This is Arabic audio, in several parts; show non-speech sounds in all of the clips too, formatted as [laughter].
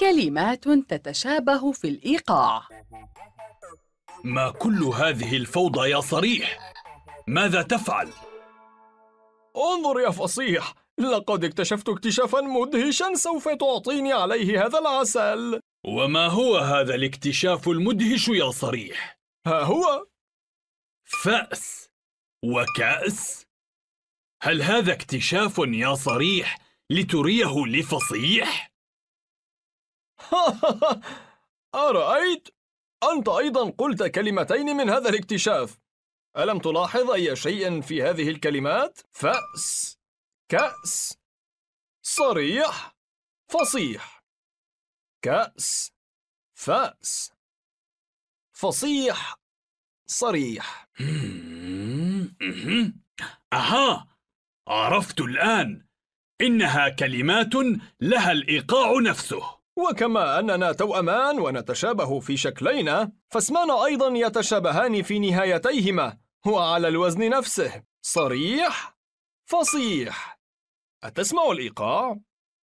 كلمات تتشابه في الإيقاع ما كل هذه الفوضى يا صريح؟ ماذا تفعل؟ انظر يا فصيح لقد اكتشفت اكتشافا مدهشا سوف تعطيني عليه هذا العسل وما هو هذا الاكتشاف المدهش يا صريح؟ ها هو فأس وكأس هل هذا اكتشاف يا صريح لتريه لفصيح؟ [laughs] أرأيت؟ أنت أيضا قلت كلمتين من هذا الاكتشاف ألم تلاحظ أي شيء في هذه الكلمات؟ فأس كأس صريح فصيح كأس فأس فصيح صريح [laughs] أها عرفت الآن إنها كلمات لها الإيقاع نفسه وكما أننا توأمان ونتشابه في شكلينا فاسمان أيضا يتشابهان في نهايتيهما وعلى الوزن نفسه صريح فصيح أتسمع الإيقاع؟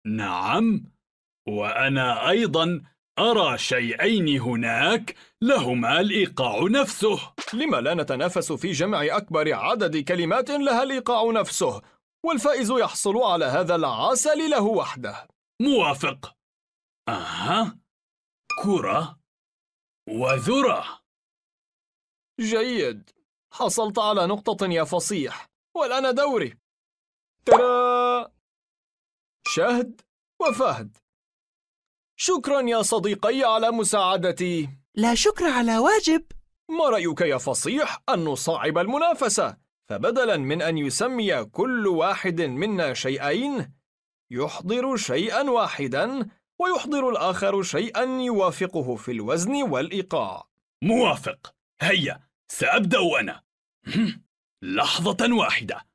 نعم وأنا أيضا أرى شيئين هناك لهما الإيقاع نفسه لما لا نتنافس في جمع أكبر عدد كلمات لها الإيقاع نفسه والفائز يحصل على هذا العسل له وحده موافق أها كرة وذرة جيد حصلت على نقطة يا فصيح والآن دوري ترى شهد وفهد شكرا يا صديقي على مساعدتي لا شكر على واجب ما رأيك يا فصيح أن نصعب المنافسة فبدلا من أن يسمي كل واحد منا شيئين يحضر شيئا واحدا ويحضر الآخر شيئا يوافقه في الوزن والإيقاع موافق هيا سأبدأ أنا لحظة واحدة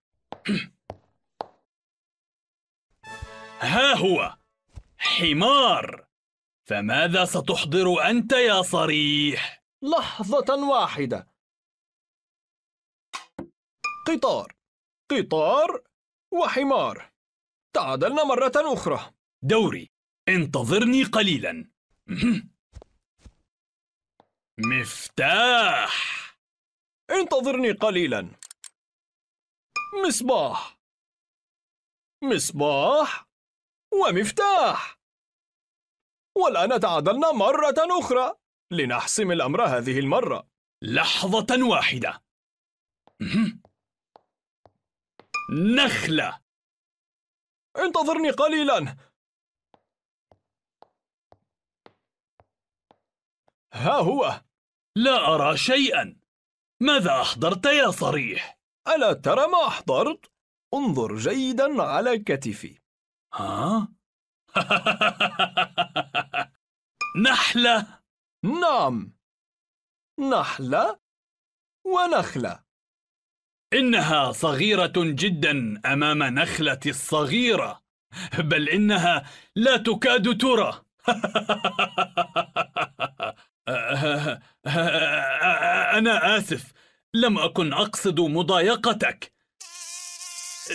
ها هو حمار فماذا ستحضر أنت يا صريح؟ لحظة واحدة قطار قطار وحمار تعادلنا مرة أخرى دوري انتظرني قليلا [clears throat] مفتاح انتظرني قليلا مصباح مصباح ومفتاح والآن تعادلنا مرة أخرى لنحسم الأمر هذه المرة لحظة واحدة [clears throat] نخلة انتظرني قليلا ها هو لا أرى شيئا ماذا أحضرت يا صريح؟ ألا ترى ما أحضرت؟ انظر جيدا على كتفي ها؟ [laughs] نحلة نعم نحلة ونخلة إنها صغيرة جدا أمام نخلة الصغيرة بل إنها لا تكاد ترى [laughs] [laughs] أنا آسف لم أكن أقصد مضايقتك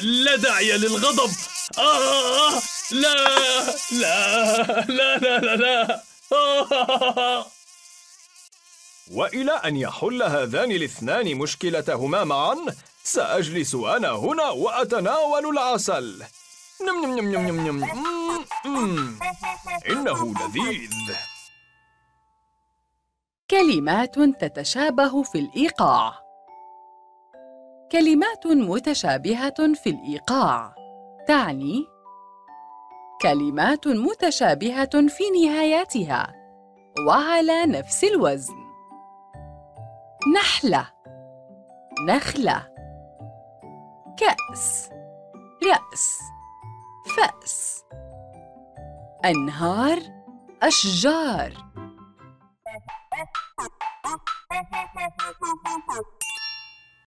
لا داعي للغضب آه، لا لا لا لا لا, لا. [laughs] وإلى أن يحل هذان الاثنان مشكلتهما معا سأجلس أنا هنا وأتناول العسل نم نم نم نم نم نم إنه لذيذ كلمات تتشابه في الإيقاع كلمات متشابهة في الإيقاع تعني كلمات متشابهة في نهاياتها وعلى نفس الوزن نحلة نخلة كأس رأس فأس أنهار أشجار ハハハハ